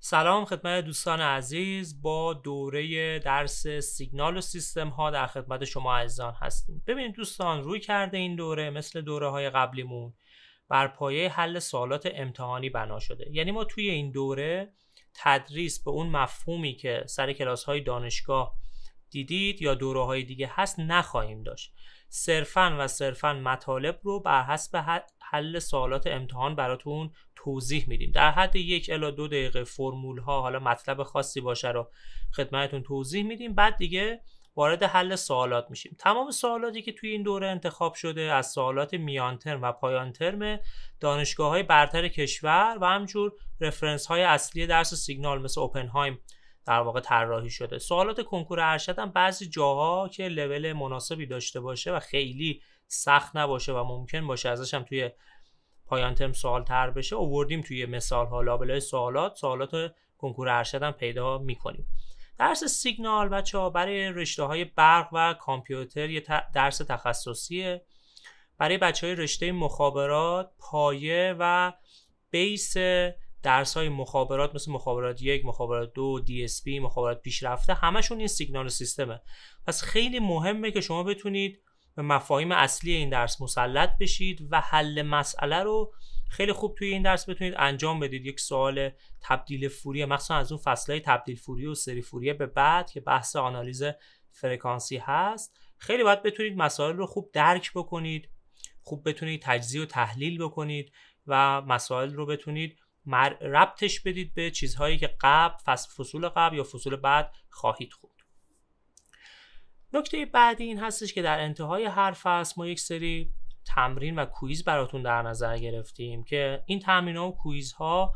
سلام خدمت دوستان عزیز با دوره درس سیگنال و سیستم ها در خدمت شما عزیزان هستیم ببینید دوستان روی کرده این دوره مثل دوره های قبلیمون بر پایه حل سوالات امتحانی بنا شده یعنی ما توی این دوره تدریس به اون مفهومی که سر کلاس های دانشگاه دیدید یا دوره های دیگه هست نخواهیم داشت صرفا و صرفا مطالب رو بر حسب حل سوالات امتحان براتون توضیح میدیم در حد یک الا دو دقیقه فرمول ها حالا مطلب خاصی باشه رو خدمتتون توضیح میدیم بعد دیگه وارد حل سوالات میشیم تمام سوالاتی که توی این دوره انتخاب شده از سوالات میان ترم و پایان ترم دانشگاه های برتر کشور و همجور رفرنس های اصلی درس سیگنال مثل اوپنهایم در واقع طراحی شده سوالات کنکور ارشد هم بعضی جاها که لول مناسبی داشته باشه و خیلی سخت نباشه و ممکن باشه ازش هم توی پایان ترم سوال تر بشه اووردیم توی مثال ها لابلای سوالات سوالات کنکور ارشد هم پیدا میکنیم درس سیگنال بچه ها برای رشته های برق و کامپیوتر یه درس تخصصیه برای بچه های رشته مخابرات پایه و بیس درس های مخابرات مثل مخابرات یک مخابرات دو DSP مخابرات پیشرفته همشون این سیگنال سیستمه پس خیلی مهمه که شما بتونید به مفاهیم اصلی این درس مسلط بشید و حل مسئله رو خیلی خوب توی این درس بتونید انجام بدید یک سوال تبدیل فوریه مخصوصا از اون های تبدیل فوریه و سری فوریه به بعد که بحث آنالیز فرکانسی هست خیلی باید بتونید مسائل رو خوب درک بکنید خوب بتونید تجزیه و تحلیل بکنید و مسائل رو بتونید ربطش بدید به چیزهایی که قبل فصول قبل یا فصول بعد خواهید خود نکته بعدی این هستش که در انتهای هر فصل ما یک سری تمرین و کویز براتون در نظر گرفتیم که این تمرین ها و کویز ها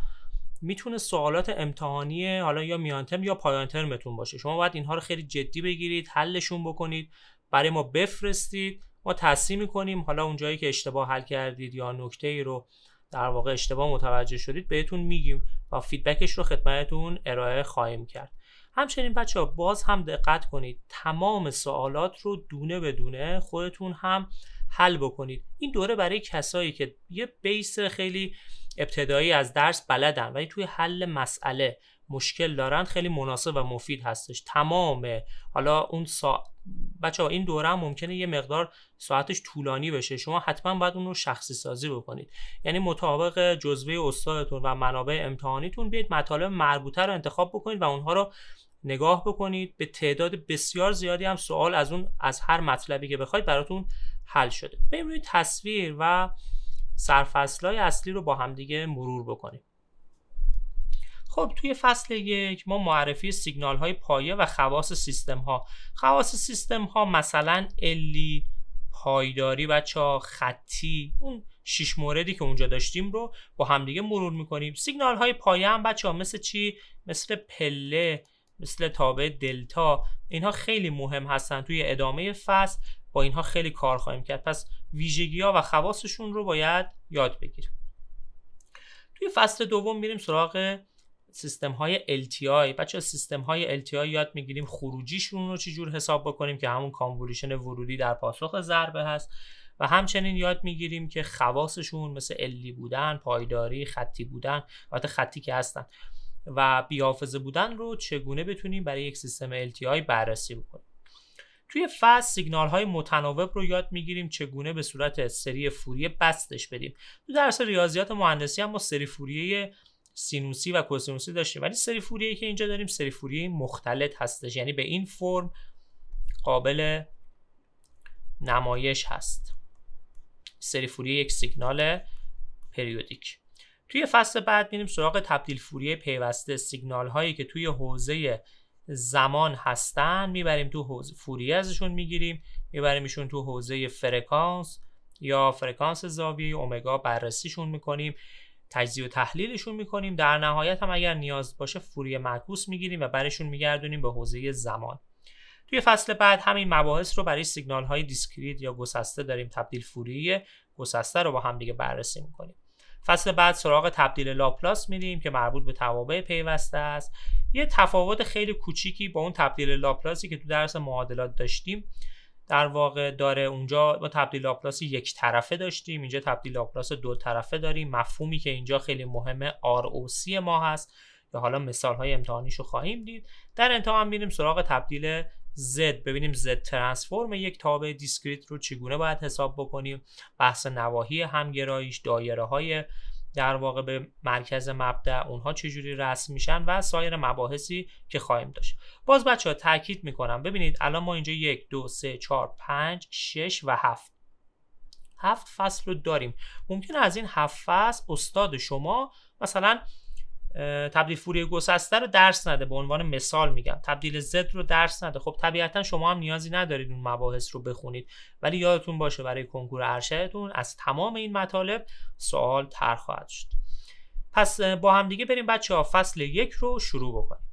میتونه سوالات امتحانی حالا یا میان یا پایان ترمتون باشه شما باید اینها رو خیلی جدی بگیرید حلشون بکنید برای ما بفرستید ما تصحیح میکنیم حالا اونجایی که اشتباه حل کردید یا نکته ای رو در واقع اشتباه متوجه شدید بهتون میگیم و فیدبکش رو خدمتتون ارائه خواهیم کرد همچنین بچه ها باز هم دقت کنید تمام سوالات رو دونه به دونه خودتون هم حل بکنید این دوره برای کسایی که یه بیس خیلی ابتدایی از درس بلدن ولی توی حل مسئله مشکل دارن خیلی مناسب و مفید هستش تمام حالا اون سا... بچه ها این دوره هم ممکنه یه مقدار ساعتش طولانی بشه شما حتما باید اون رو شخصی سازی بکنید یعنی مطابق جزوه استادتون و منابع امتحانیتون بیاید مطالب مربوطه رو انتخاب بکنید و اونها رو نگاه بکنید به تعداد بسیار زیادی هم سوال از اون از هر مطلبی که بخواید براتون حل شده بریم تصویر و سرفصلهای اصلی رو با همدیگه مرور بکنیم خب توی فصل یک ما معرفی سیگنال های پایه و خواص سیستم ها خواص سیستم ها مثلا الی پایداری بچه ها خطی اون شش موردی که اونجا داشتیم رو با همدیگه مرور میکنیم سیگنال های پایه هم بچه ها مثل چی؟ مثل پله مثل تابع دلتا اینها خیلی مهم هستن توی ادامه فصل با اینها خیلی کار خواهیم کرد پس ویژگی ها و خواصشون رو باید یاد بگیریم توی فصل دوم میریم سراغ سیستم های LTI بچه سیستم های LTI یاد میگیریم خروجیشون رو چجور حساب بکنیم که همون کانولوشن ورودی در پاسخ ضربه هست و همچنین یاد میگیریم که خواستشون مثل الی بودن پایداری خطی بودن البته خطی که هستن و بیافظه بودن رو چگونه بتونیم برای یک سیستم LTI بررسی بکنیم توی فاز سیگنال های متناوب رو یاد میگیریم چگونه به صورت سری فوریه بستش بدیم تو درس ریاضیات مهندسی هم سری فوریه سینوسی و کوسینوسی داشتیم ولی سری فوریه که اینجا داریم سری فوریه مختلط هستش یعنی به این فرم قابل نمایش هست سری فوریه یک سیگنال پریودیک توی فصل بعد میریم سراغ تبدیل فوریه پیوسته سیگنال هایی که توی حوزه زمان هستن میبریم تو حوزه فوریه ازشون میگیریم میبریمشون تو حوزه فرکانس یا فرکانس زاویه اومگا بررسیشون میکنیم تجزیه و تحلیلشون میکنیم در نهایت هم اگر نیاز باشه فوری معکوس میگیریم و برشون میگردونیم به حوزه زمان توی فصل بعد همین مباحث رو برای سیگنال های دیسکریت یا گسسته داریم تبدیل فوری گسسته رو با هم دیگه بررسی میکنیم فصل بعد سراغ تبدیل لاپلاس میریم که مربوط به توابع پیوسته است یه تفاوت خیلی کوچیکی با اون تبدیل لاپلاسی که تو درس معادلات داشتیم در واقع داره اونجا ما تبدیل لاپلاس یک طرفه داشتیم اینجا تبدیل لاپلاس دو طرفه داریم مفهومی که اینجا خیلی مهمه ROC ما هست یا حالا مثال های امتحانیش رو خواهیم دید در انتها هم میریم سراغ تبدیل Z ببینیم Z ترانسفورم یک تابع دیسکریت رو چگونه باید حساب بکنیم بحث نواحی همگراییش دایره های در واقع به مرکز مبدع اونها چجوری رسم میشن و سایر مباحثی که خواهیم داشت باز بچه ها تاکید میکنم ببینید الان ما اینجا یک دو سه چهار پنج شش و هفت هفت فصل رو داریم ممکن از این هفت فصل استاد شما مثلا تبدیل فوری گسسته رو درس نده به عنوان مثال میگم تبدیل زد رو درس نده خب طبیعتا شما هم نیازی ندارید اون مباحث رو بخونید ولی یادتون باشه برای کنکور ارشدتون از تمام این مطالب سوال تر خواهد شد پس با همدیگه بریم بچه ها فصل یک رو شروع بکنیم